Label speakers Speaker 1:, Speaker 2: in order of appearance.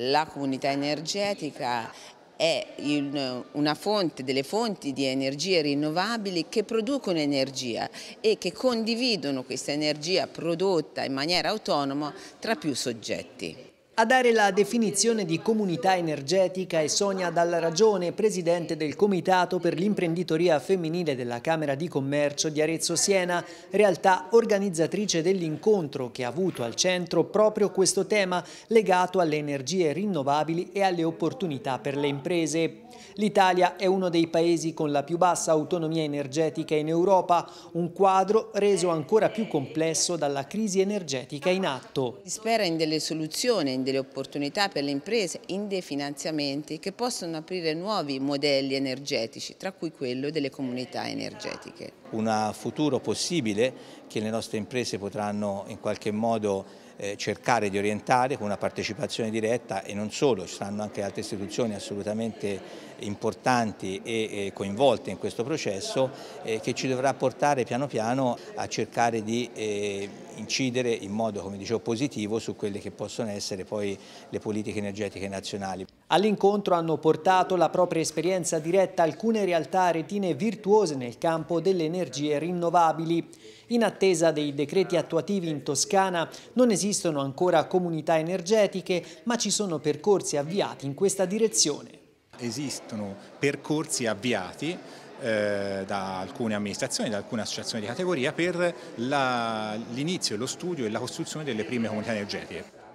Speaker 1: La comunità energetica è una fonte, delle fonti di energie rinnovabili che producono energia e che condividono questa energia prodotta in maniera autonoma tra più soggetti.
Speaker 2: A dare la definizione di comunità energetica è Sonia Dalla Ragione, presidente del Comitato per l'imprenditoria femminile della Camera di Commercio di Arezzo Siena, realtà organizzatrice dell'incontro che ha avuto al centro proprio questo tema legato alle energie rinnovabili e alle opportunità per le imprese. L'Italia è uno dei paesi con la più bassa autonomia energetica in Europa, un quadro reso ancora più complesso dalla crisi energetica in atto. Si spera in delle soluzioni,
Speaker 1: in delle opportunità per le imprese in dei finanziamenti che possono aprire nuovi modelli energetici, tra cui quello delle comunità energetiche.
Speaker 3: Un futuro possibile che le nostre imprese potranno in qualche modo eh, cercare di orientare con una partecipazione diretta e non solo, ci saranno anche altre istituzioni assolutamente importanti e coinvolte in questo processo eh, che ci dovrà portare piano piano a cercare di eh, incidere in modo, come dicevo, positivo su quelle che possono essere poi le politiche energetiche nazionali.
Speaker 2: All'incontro hanno portato la propria esperienza diretta alcune realtà retine virtuose nel campo delle energie rinnovabili. In attesa dei decreti attuativi in Toscana non esistono ancora comunità energetiche, ma ci sono percorsi avviati in questa direzione. Esistono
Speaker 3: percorsi avviati eh, da alcune amministrazioni, da alcune associazioni di categoria per l'inizio, lo studio e la costruzione delle prime comunità energetiche.